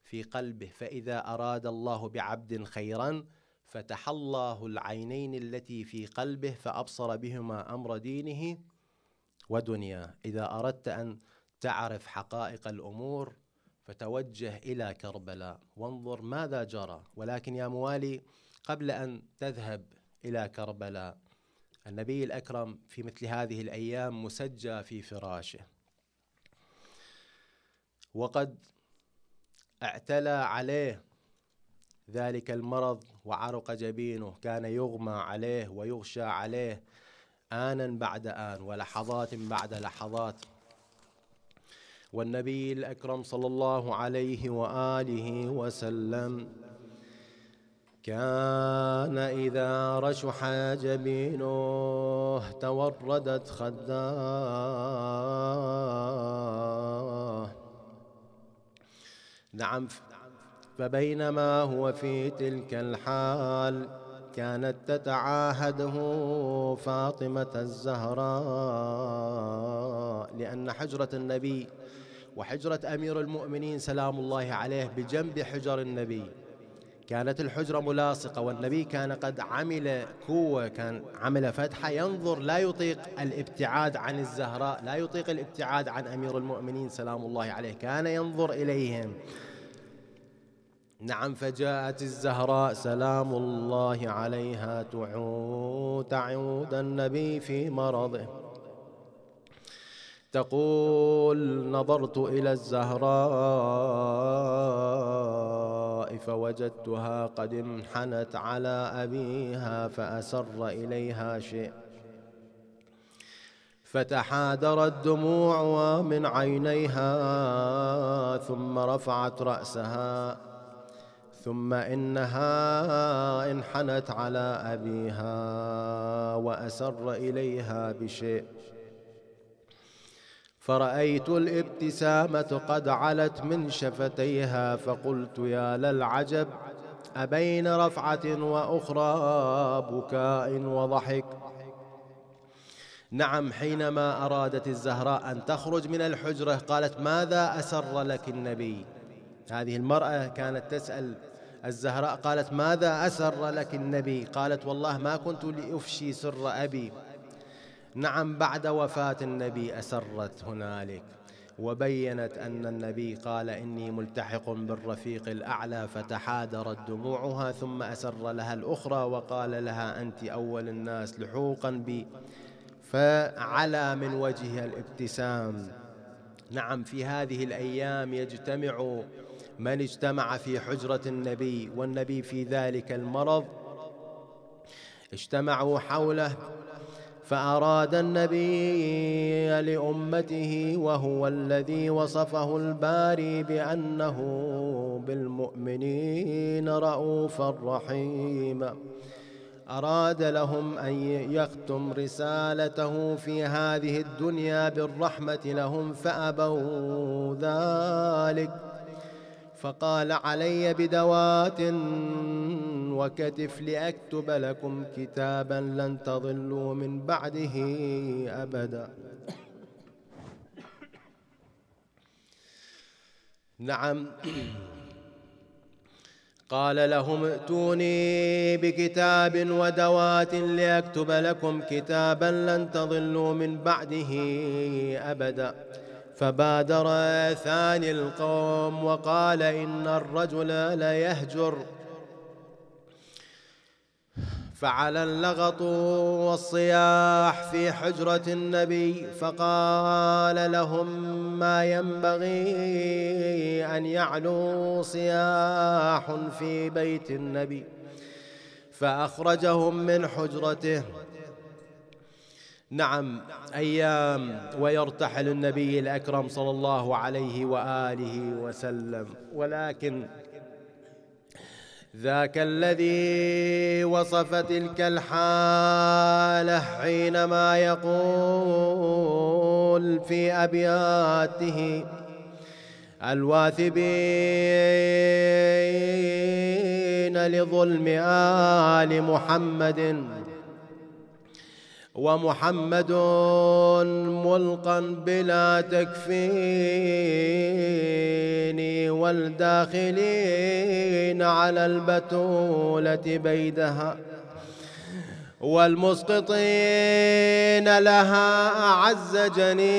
Speaker 1: في قلبه فإذا أراد الله بعبد خيرا فتح الله العينين التي في قلبه فأبصر بهما أمر دينه ودنياه إذا أردت أن تعرف حقائق الأمور فتوجه إلى كربلاء وانظر ماذا جرى ولكن يا موالي قبل أن تذهب إلى كربلاء النبي الأكرم في مثل هذه الأيام مسجى في فراشه وقد اعتلى عليه ذلك المرض وعرق جبينه كان يغمى عليه ويغشى عليه آنا بعد آن ولحظات بعد لحظات والنبي الأكرم صلى الله عليه وآله وسلم كان إذا رشح جبينه توردت خداه نعم فبينما هو في تلك الحال كانت تتعاهده فاطمة الزهراء لأن حجرة النبي وحجرة أمير المؤمنين سلام الله عليه بجنب حجر النبي كانت الحجرة ملاصقة والنبي كان قد عمل كوة كان عمل فتحة ينظر لا يطيق الابتعاد عن الزهراء لا يطيق الابتعاد عن أمير المؤمنين سلام الله عليه كان ينظر إليهم نعم فجاءت الزهراء سلام الله عليها تعود تعود النبي في مرضه تقول نظرت إلى الزهراء فوجدتها قد انحنت على أبيها فأسر إليها شيء فتحادرت دموعها من عينيها ثم رفعت رأسها ثم إنها انحنت على أبيها وأسر إليها بشيء فرأيت الابتسامة قد علت من شفتيها فقلت يا للعجب أبين رفعة وأخرى بكاء وضحك نعم حينما أرادت الزهراء أن تخرج من الحجرة قالت ماذا أسر لك النبي هذه المرأة كانت تسأل الزهراء قالت ماذا أسر لك النبي قالت والله ما كنت لأفشي سر أبي نعم بعد وفاة النبي أسرت هنالك وبينت أن النبي قال إني ملتحق بالرفيق الأعلى فتحادرت دموعها ثم أسر لها الأخرى وقال لها أنت أول الناس لحوقا بي فعلى من وجهها الابتسام نعم في هذه الأيام يجتمع من اجتمع في حجرة النبي والنبي في ذلك المرض اجتمعوا حوله فأراد النبي لأمته وهو الذي وصفه الباري بأنه بالمؤمنين رؤوفا رحيما أراد لهم أن يختم رسالته في هذه الدنيا بالرحمة لهم فأبوا ذلك فقال علي بدوات وكتف لأكتب لكم كتابا لن تضلوا من بعده أبدا نعم قال لهم ائتوني بكتاب ودوات لأكتب لكم كتابا لن تضلوا من بعده أبدا فبادر ثاني القوم وقال إن الرجل ليهجر فعلى اللغط والصياح في حجرة النبي فقال لهم ما ينبغي أن يعلو صياح في بيت النبي فأخرجهم من حجرته نعم أيام ويرتحل النبي الأكرم صلى الله عليه وآله وسلم ولكن ذاك الذي وصف تلك الحالة حينما يقول في أبياته الواثبين لظلم آل محمد ومحمد ملقا بلا تكفيني والداخلين على البتولة بيدها والمسقطين لها أعز جنيني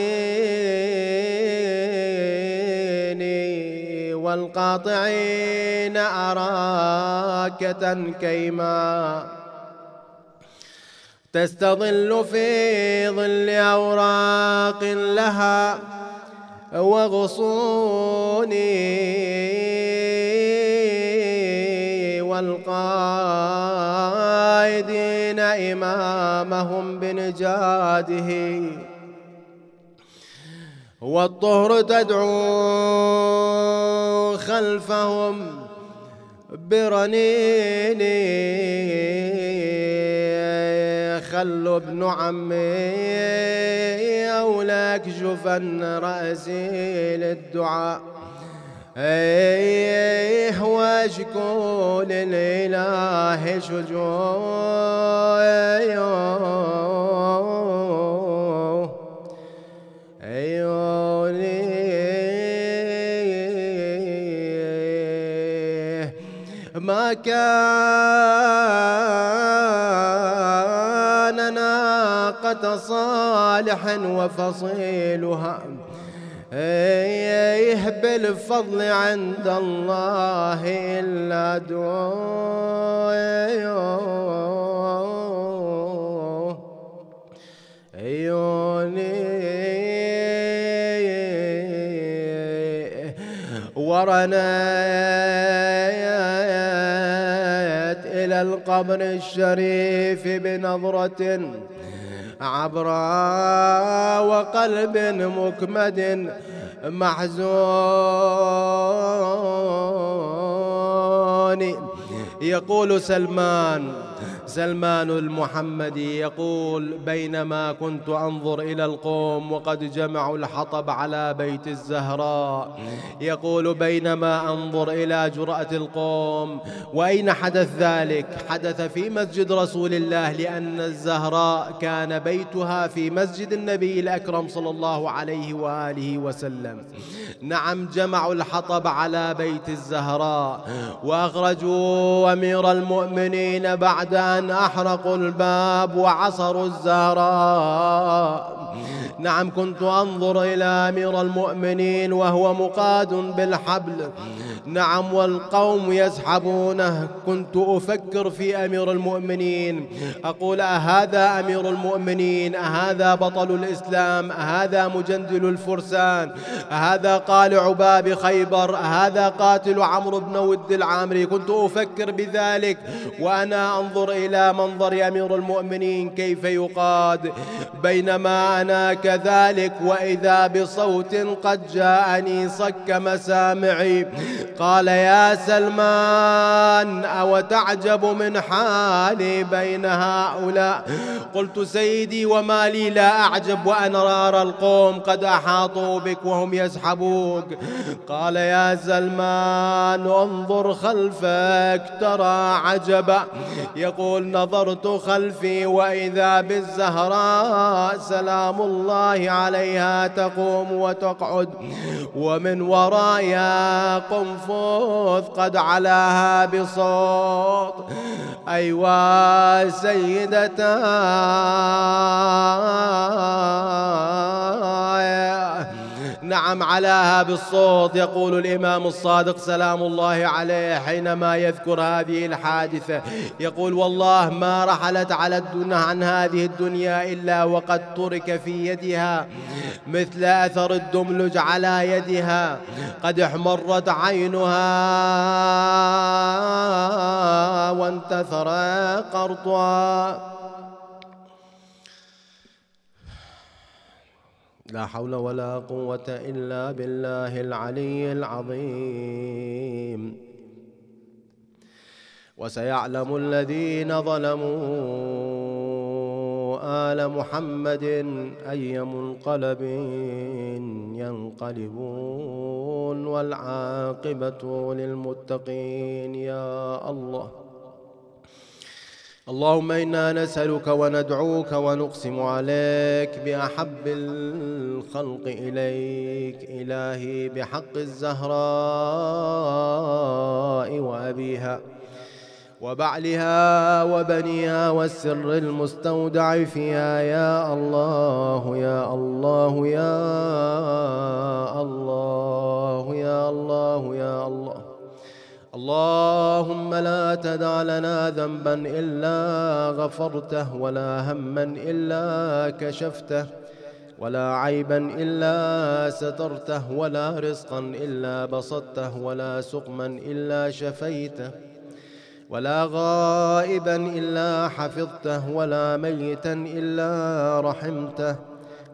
Speaker 1: والقاطعين أراكة كيما تستظل في ظل أوراق لها وغصون والقائدين إمامهم بنجاده والطهر تدعو خلفهم برنيني خلوا ابن عمي أولاك جفن رأسي للدعاء ايه واشكو للإله شجوع ايوني ما كان صالحا وفصيلها يهبل الفضل عند الله إلا دوني عيوني إلى القبر الشريف بنظرة عبرا وقلب مكمد محزون يقول سلمان سلمان المحمدي يقول بينما كنت أنظر إلى القوم وقد جمعوا الحطب على بيت الزهراء يقول بينما أنظر إلى جرأة القوم وأين حدث ذلك حدث في مسجد رسول الله لأن الزهراء كان بيتها في مسجد النبي الأكرم صلى الله عليه وآله وسلم نعم جمعوا الحطب على بيت الزهراء وأخرجوا أمير المؤمنين بعد أن أحرقوا الباب وعصروا الزهراء نعم كنت أنظر إلى أمير المؤمنين وهو مقاد بالحبل نعم والقوم يسحبونه كنت أفكر في أمير المؤمنين أقول أهذا أمير المؤمنين أهذا بطل الإسلام أهذا مجندل الفرسان أهذا قالع باب خيبر أهذا قاتل عمرو بن ود العامري كنت أفكر بذلك وأنا أنظر إلى منظر أمير المؤمنين كيف يقاد بينما أنا ك كذلك وإذا بصوت قد جاءني صك مسامعي قال يا سلمان أو تعجب من حالي بين هؤلاء قلت سيدي وما لي لا أعجب وأنا رار القوم قد أحاطوا بك وهم يسحبوك قال يا سلمان انظر خلفك ترى عجبا يقول نظرت خلفي وإذا بالزهراء سلام الله الله عليها تقوم وتقعد ومن ورائها قنفذ قد علاها بصوت أيوا سيدتا نعم علاها بالصوت يقول الإمام الصادق سلام الله عليه حينما يذكر هذه الحادثة يقول والله ما رحلت على الدنيا عن هذه الدنيا إلا وقد ترك في يدها مثل أثر الدملج على يدها قد احمرت عينها وانتثر قرطها لا حول ولا قوة إلا بالله العلي العظيم وسيعلم الذين ظلموا آل محمد أي منقلب ينقلبون والعاقبة للمتقين يا الله اللهم انا نسالك وندعوك ونقسم عليك باحب الخلق اليك الهي بحق الزهراء وابيها وبعلها وبنيها والسر المستودع فيها يا الله يا الله يا الله يا الله يا الله, يا الله اللهم لا تدع لنا ذنبا الا غفرته ولا هما الا كشفته ولا عيبا الا سترته ولا رزقا الا بسطته ولا سقما الا شفيته ولا غائبا الا حفظته ولا ميتا الا رحمته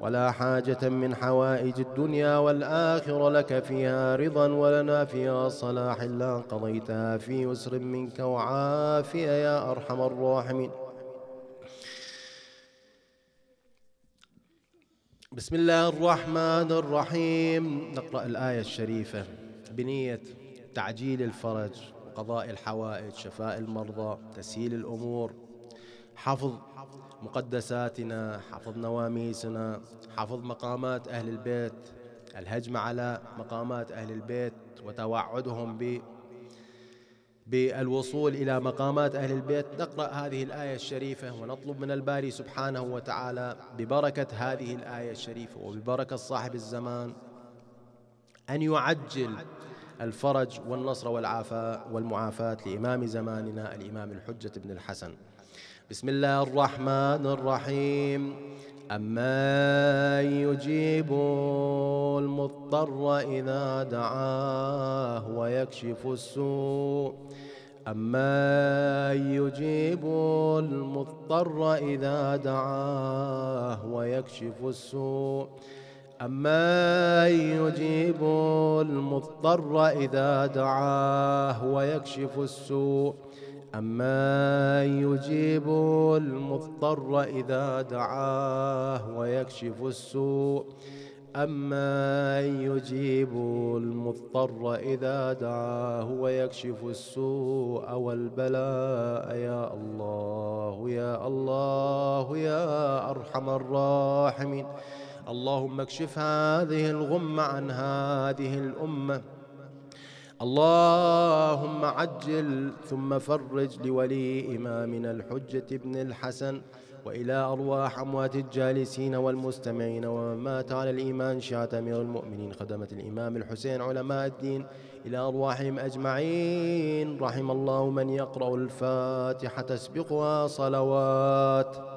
Speaker 1: ولا حاجة من حوائج الدنيا والآخرة لك فيها رضا ولنا فيها صلاح إلا قضيتها في يسر منك وعافية يا أرحم الراحمين بسم الله الرحمن الرحيم نقرأ الآية الشريفة بنية تعجيل الفرج وقضاء الحوائج شفاء المرضى تسهيل الأمور حفظ مقدساتنا حفظ نواميسنا حفظ مقامات أهل البيت الهجمة على مقامات أهل البيت وتوعدهم ب بالوصول إلى مقامات أهل البيت نقرأ هذه الآية الشريفة ونطلب من الباري سبحانه وتعالى ببركة هذه الآية الشريفة وببركة صاحب الزمان أن يعجل الفرج والنصر والعافاء والمعافاة لإمام زماننا الإمام الحجة بن الحسن بسم الله الرحمن الرحيم أمن يجيب المضطر إذا دعاه ويكشف السوء أمن يجيب المضطر إذا دعاه ويكشف السوء أمن يجيب المضطر إذا دعاه ويكشف السوء أما يجيب المضطر إذا دعاه ويكشف السوء أما يجيب المضطر إذا دعاه ويكشف السوء والبلاء يا الله يا الله يا أرحم الراحمين اللهم اكشف هذه الغمة عن هذه الأمة اللهم عجل ثم فرج لولي إمامنا الحجة بن الحسن وإلى أرواح أموات الجالسين والمستمعين ومن مات على الإيمان شاة أمير المؤمنين خدمة الإمام الحسين علماء الدين إلى أرواحهم أجمعين رحم الله من يقرأ الفاتحة تسبقها صلوات